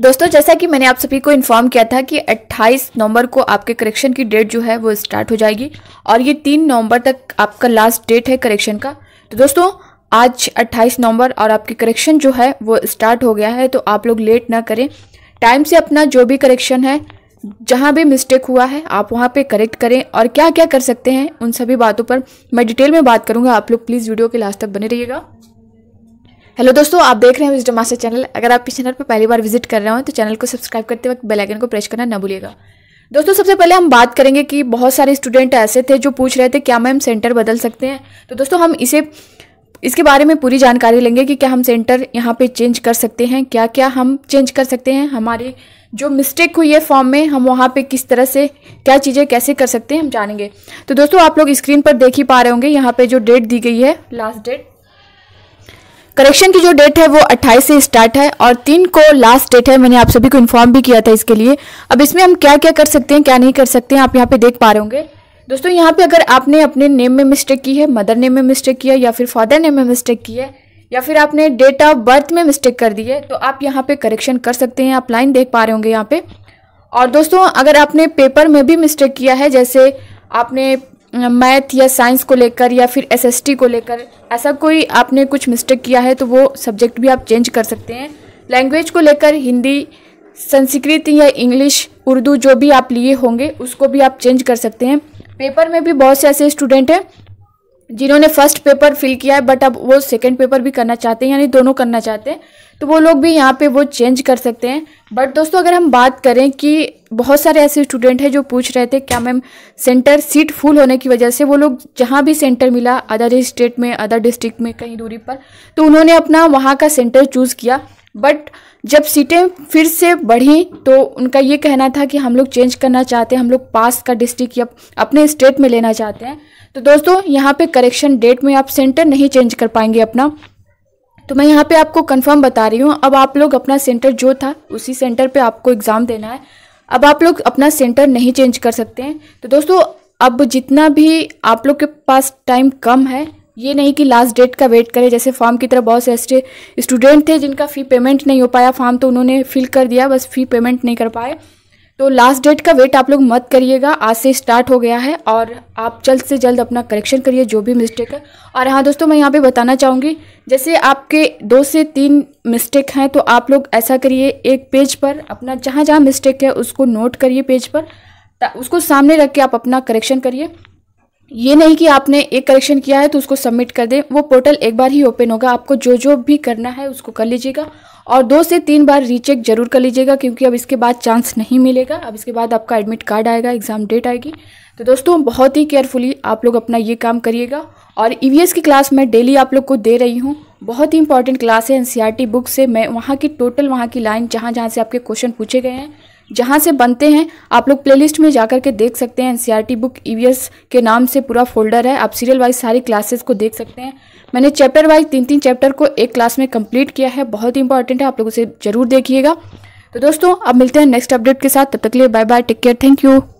दोस्तों जैसा कि मैंने आप सभी को इन्फॉर्म किया था कि 28 नवंबर को आपके करेक्शन की डेट जो है वो स्टार्ट हो जाएगी और ये 3 नवंबर तक आपका लास्ट डेट है करेक्शन का तो दोस्तों आज 28 नवंबर और आपकी करेक्शन जो है वो स्टार्ट हो गया है तो आप लोग लेट ना करें टाइम से अपना जो भी करेक्शन है जहाँ भी मिस्टेक हुआ है आप वहाँ पर करेक्ट करें और क्या क्या कर सकते हैं उन सभी बातों पर मैं डिटेल में बात करूँगा आप लोग प्लीज़ वीडियो के लास्ट तक बने रहिएगा हेलो दोस्तों आप देख रहे हैं विजडम मास्टर चैनल अगर आप इस चैनल पर पहली बार विजिट कर रहे हो तो चैनल को सब्सक्राइब करते वक्त बेल आइकन को प्रेस करना ना भूलिएगा दोस्तों सबसे पहले हम बात करेंगे कि बहुत सारे स्टूडेंट ऐसे थे जो पूछ रहे थे क्या मैम सेंटर बदल सकते हैं तो दोस्तों हम इसे इसके बारे में पूरी जानकारी लेंगे कि क्या हम सेंटर यहाँ पर चेंज कर सकते हैं क्या क्या हम चेंज कर सकते हैं हमारी जो मिस्टेक हुई है फॉर्म में हम वहाँ पर किस तरह से क्या चीज़ें कैसे कर सकते हैं हम जानेंगे तो दोस्तों आप लोग स्क्रीन पर देख ही पा रहे होंगे यहाँ पर जो डेट दी गई है लास्ट डेट करेक्शन की जो डेट है वो 28 से स्टार्ट है और तीन को लास्ट डेट है मैंने आप सभी को इन्फॉर्म भी किया था इसके लिए अब इसमें हम क्या क्या कर सकते हैं क्या नहीं कर सकते हैं आप यहाँ पे देख पा रहे होंगे दोस्तों यहाँ पे अगर आपने अपने नेम में मिस्टेक की है मदर नेम में मिस्टेक किया या फिर फादर नेम में मिस्टेक की है या फिर आपने डेट ऑफ बर्थ में मिस्टेक कर दी है तो आप यहाँ पे करेक्शन कर सकते हैं आप लाइन देख पा रहे होंगे यहाँ पे और दोस्तों अगर आपने पेपर में भी मिस्टेक किया है जैसे आपने मैथ या साइंस को लेकर या फिर एसएसटी को लेकर ऐसा कोई आपने कुछ मिस्टेक किया है तो वो सब्जेक्ट भी आप चेंज कर सकते हैं लैंग्वेज को लेकर हिंदी संस्कृत या इंग्लिश उर्दू जो भी आप लिए होंगे उसको भी आप चेंज कर सकते हैं पेपर में भी बहुत से ऐसे स्टूडेंट हैं जिन्होंने फर्स्ट पेपर फिल किया है बट अब वो सेकेंड पेपर भी करना चाहते हैं यानी दोनों करना चाहते हैं तो वो लोग भी यहाँ पे वो चेंज कर सकते हैं बट दोस्तों अगर हम बात करें कि बहुत सारे ऐसे स्टूडेंट हैं जो पूछ रहे थे क्या मैम सेंटर सीट फुल होने की वजह से वो लोग जहाँ भी सेंटर मिला अदर स्टेट में अदर डिस्ट्रिक्ट में कहीं दूरी पर तो उन्होंने अपना वहाँ का सेंटर चूज़ किया बट जब सीटें फिर से बढ़ी तो उनका ये कहना था कि हम लोग चेंज करना चाहते हैं हम लोग पास का डिस्ट्रिक्ट या अपने स्टेट में लेना चाहते हैं तो दोस्तों यहाँ पे करेक्शन डेट में आप सेंटर नहीं चेंज कर पाएंगे अपना तो मैं यहाँ पे आपको कंफर्म बता रही हूँ अब आप लोग अपना सेंटर जो था उसी सेंटर पे आपको एग्ज़ाम देना है अब आप लोग अपना सेंटर नहीं चेंज कर सकते हैं तो दोस्तों अब जितना भी आप लोग के पास टाइम कम है ये नहीं कि लास्ट डेट का वेट करें जैसे फॉर्म की तरह बहुत से ऐसे स्टूडेंट थे जिनका फ़ी पेमेंट नहीं हो पाया फॉर्म तो उन्होंने फिल कर दिया बस फ़ी पेमेंट नहीं कर पाए तो लास्ट डेट का वेट आप लोग मत करिएगा आज से स्टार्ट हो गया है और आप जल्द से जल्द अपना करेक्शन करिए जो भी मिस्टेक है और हाँ दोस्तों मैं यहाँ पे बताना चाहूँगी जैसे आपके दो से तीन मिस्टेक हैं तो आप लोग ऐसा करिए एक पेज पर अपना जहाँ जहाँ मिस्टेक है उसको नोट करिए पेज पर उसको सामने रख के आप अपना करेक्शन करिए ये नहीं कि आपने एक करेक्शन किया है तो उसको सबमिट कर दें वो पोर्टल एक बार ही ओपन होगा आपको जो जो भी करना है उसको कर लीजिएगा और दो से तीन बार रीचेक जरूर कर लीजिएगा क्योंकि अब इसके बाद चांस नहीं मिलेगा अब इसके बाद आपका एडमिट कार्ड आएगा एग्ज़ाम डेट आएगी तो दोस्तों बहुत ही केयरफुली आप लोग अपना ये काम करिएगा और ई e की क्लास मैं डेली आप लोग को दे रही हूँ बहुत ही इंपॉर्टेंट क्लास है एन बुक e से मैं वहाँ की टोटल वहाँ की लाइन जहाँ जहाँ से आपके क्वेश्चन पूछे गए हैं जहाँ से बनते हैं आप लोग प्लेलिस्ट में जा के देख सकते हैं एन बुक ई के नाम से पूरा फोल्डर है आप सीरियल वाइज सारी क्लासेस को देख सकते हैं मैंने चैप्टर वाइज तीन तीन चैप्टर को एक क्लास में कंप्लीट किया है बहुत ही इंपॉर्टेंट है आप लोग उसे जरूर देखिएगा तो दोस्तों अब मिलते हैं नेक्स्ट अपडेट के साथ तब तक लिए bye bye take care thank you